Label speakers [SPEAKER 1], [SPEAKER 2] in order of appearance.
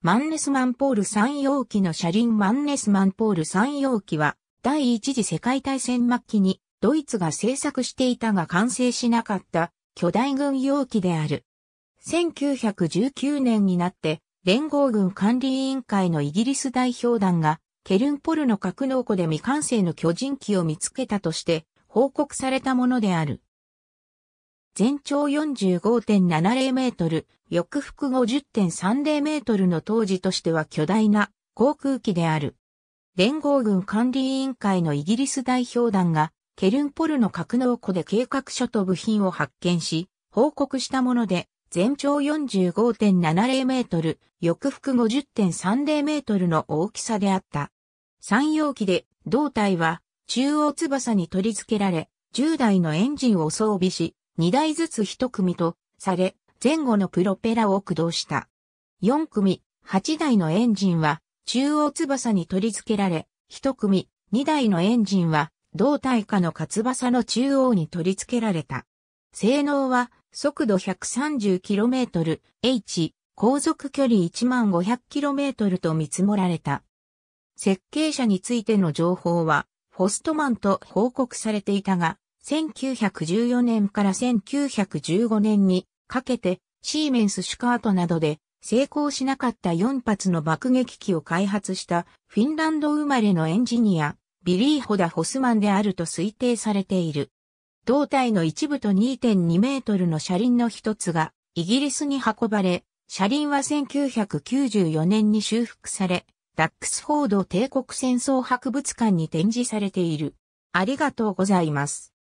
[SPEAKER 1] マンネスマンポール3容器の車輪マンネスマンポール3容器は、第一次世界大戦末期に、ドイツが製作していたが完成しなかった巨大軍用機である。1919年になって、連合軍管理委員会のイギリス代表団が、ケルンポルの格納庫で未完成の巨人機を見つけたとして、報告されたものである。全長45.70メートル、翼幅50.30メートルの当時としては巨大な航空機である。連合軍管理委員会のイギリス代表団が、ケルンポルの格納庫で計画書と部品を発見し、報告したもので、全長45.70メートル、翼幅50.30メートルの大きさであった。三容器で、胴体は中央翼に取り付けられ、10台のエンジンを装備し、2台ずつ1組とされ、前後のプロペラを駆動した。4組、8台のエンジンは中央翼に取り付けられ、1組、2台のエンジンは胴体下の活翼の中央に取り付けられた。性能は速度 130km、H、航続距離 1500km と見積もられた。設計者についての情報は、ホストマンと報告されていたが、1914年から1915年にかけてシーメンス・シュカートなどで成功しなかった4発の爆撃機を開発したフィンランド生まれのエンジニア、ビリー・ホダ・ホスマンであると推定されている。胴体の一部と2.2メートルの車輪の一つがイギリスに運ばれ、車輪は1994年に修復され、ダックスフォード帝国戦争博物館に展示されている。ありがとうございます。